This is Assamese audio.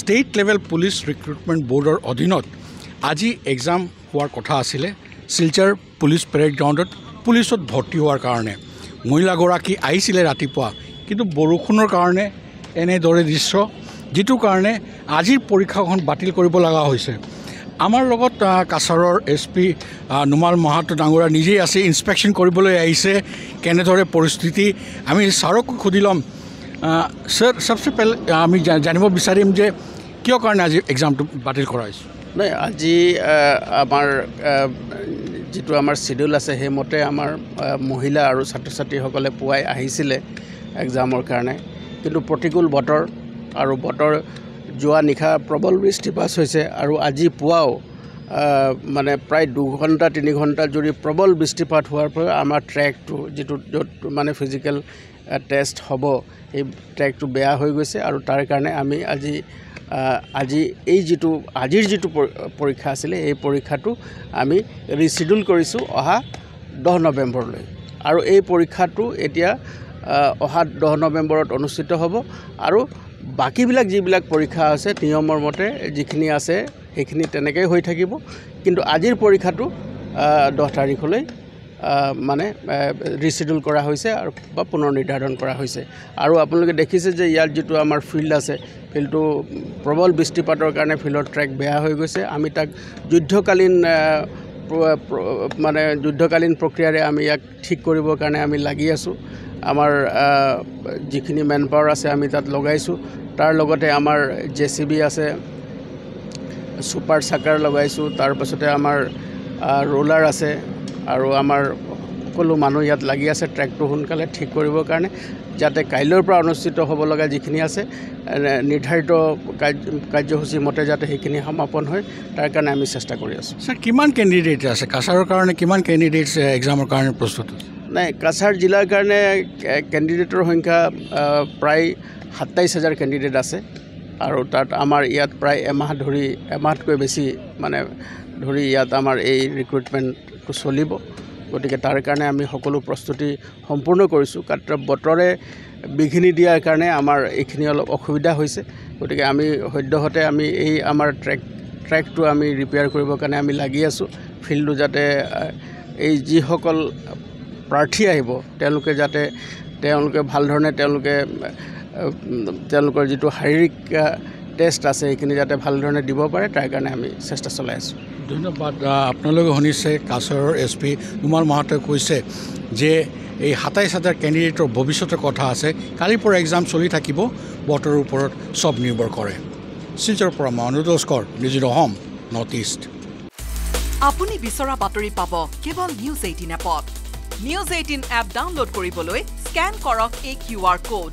ষ্টেট লেভেল পুলিচ ৰিক্ৰুটমেণ্ট ব'ৰ্ডৰ অধীনত আজি এক্সাম হোৱাৰ কথা আছিলে শিলচৰ পুলিচ পেৰেড গ্ৰাউণ্ডত পুলিচত ভৰ্তি হোৱাৰ কাৰণে মহিলাগৰাকী আহিছিলে ৰাতিপুৱা কিন্তু বৰষুণৰ কাৰণে এনেদৰে দৃশ্য যিটো কাৰণে আজিৰ পৰীক্ষাখন বাতিল কৰিব লগা হৈছে আমাৰ লগত কাছাৰৰ এছ পি নোমাল মহাত ডাঙৰীয়া নিজেই আছে ইনস্পেকশ্যন কৰিবলৈ আহিছে কেনেদৰে পৰিস্থিতি আমি ছাৰকো সুধি ল'ম ছাৰ সবচে পেলে আমি জানিব বিচাৰিম যে কিয় কাৰণে আজি এক্সামটো বাতিল কৰা হৈছে নাই আজি আমাৰ যিটো আমাৰ শ্বিডিউল আছে সেইমতে আমাৰ মহিলা আৰু ছাত্ৰ ছাত্ৰীসকলে পুৱাই আহিছিলে এক্সামৰ কাৰণে কিন্তু প্ৰতিকূল বতৰ আৰু বতৰ যোৱা নিশা প্ৰবল বৃষ্টিপাত হৈছে আৰু আজি পুৱাও মানে প্ৰায় দুঘণ্টা তিনি ঘণ্টা যদি প্ৰবল বৃষ্টিপাত হোৱাৰ ফলত আমাৰ ট্ৰেকটো যিটো য'ত মানে ফিজিকেল টেষ্ট হ'ব সেই ট্ৰেকটো বেয়া হৈ গৈছে আৰু তাৰ কাৰণে আমি আজি আজি এই যিটো আজিৰ যিটো পৰীক্ষা আছিলে এই পৰীক্ষাটো আমি ৰিচিডিউল কৰিছোঁ অহা দহ নৱেম্বৰলৈ আৰু এই পৰীক্ষাটো এতিয়া অহা দহ নৱেম্বৰত অনুষ্ঠিত হ'ব আৰু বাকীবিলাক যিবিলাক পৰীক্ষা আছে নিয়মৰ মতে যিখিনি আছে সেইখিনি তেনেকৈয়ে হৈ থাকিব কিন্তু আজিৰ পৰীক্ষাটো দহ তাৰিখলৈ মানে ৰিচিডিউল কৰা হৈছে আৰু বা পুনৰ নিৰ্ধাৰণ কৰা হৈছে আৰু আপোনালোকে দেখিছে যে ইয়াত যিটো আমাৰ ফিল্ড আছে ফিল্ডটো প্ৰবল বৃষ্টিপাতৰ কাৰণে ফিল্ডৰ ট্ৰেক বেয়া হৈ গৈছে আমি তাক যুদ্ধকালীন মানে যুদ্ধকালীন প্ৰক্ৰিয়াৰে আমি ইয়াক ঠিক কৰিবৰ কাৰণে আমি লাগি আছোঁ আমাৰ যিখিনি মেন পাৱাৰ আছে আমি তাত লগাইছোঁ তাৰ লগতে আমাৰ জে চি বি আছে ছুপাৰ চাকাৰ লগাইছোঁ তাৰপাছতে আমাৰ ৰোলাৰ আছে আৰু আমাৰ সকলো মানুহ ইয়াত লাগি আছে ট্ৰেকটো সোনকালে ঠিক কৰিবৰ কাৰণে যাতে কাইলৈৰ পৰা অনুষ্ঠিত হ'ব লগা যিখিনি আছে নিৰ্ধাৰিত কাৰ্য কাৰ্যসূচী মতে যাতে সেইখিনি সমাপন হয় তাৰ কাৰণে আমি চেষ্টা কৰি আছোঁ ছাৰ কিমান কেণ্ডিডেট আছে কাছাৰৰ কাৰণে কিমান কেণ্ডিডেটছ এক্সামৰ কাৰণে প্ৰস্তুত নাই কাছাৰ জিলাৰ কাৰণে কেণ্ডিডেটৰ সংখ্যা প্ৰায় সাতাইছ হাজাৰ কেণ্ডিডেট আছে আৰু তাত আমাৰ ইয়াত প্ৰায় এমাহ ধৰি এমাহতকৈ বেছি মানে ধৰি ইয়াত আমাৰ এই ৰিক্ৰুইটমেণ্টটো চলিব গতিকে তাৰ কাৰণে আমি সকলো প্ৰস্তুতি সম্পূৰ্ণ কৰিছোঁ কাৰণ বতৰে বিঘিনি দিয়াৰ কাৰণে আমাৰ এইখিনি অলপ অসুবিধা হৈছে গতিকে আমি সদ্যহতে আমি এই আমাৰ ট্ৰেক ট্ৰেকটো আমি ৰিপেয়াৰ কৰিবৰ কাৰণে আমি লাগি আছোঁ ফিল্ডটো যাতে এই যিসকল প্ৰাৰ্থী আহিব তেওঁলোকে যাতে তেওঁলোকে ভাল ধৰণে তেওঁলোকে তেওঁলোকৰ যিটো শাৰীৰিক টেষ্ট আছে সেইখিনি যাতে ভালধৰণে দিব পাৰে তাৰ কাৰণে আমি চেষ্টা চলাই আছোঁ ধন্যবাদ আপোনালোকে শুনিছে কাছাৰৰ এছ পি কুমাৰ মাহাতে কৈছে যে এই সাতাইছ হাজাৰ কেণ্ডিডেটৰ ভৱিষ্যতৰ কথা আছে কালিৰ পৰা এক্সাম চলি থাকিব বতৰৰ ওপৰত চব নিৰ্ভৰ কৰে শিলচৰৰ পৰা মই অনুৰোধ স্কৰ নিজৰ অসম নৰ্থ ইষ্ট আপুনি বিচৰা বাতৰি পাব কেৱল নিউজ এইটিন এপত নিউজ এইটিন এপ ডাউনলোড কৰিবলৈ স্কেন কৰক এই কিউ আৰ ক'ড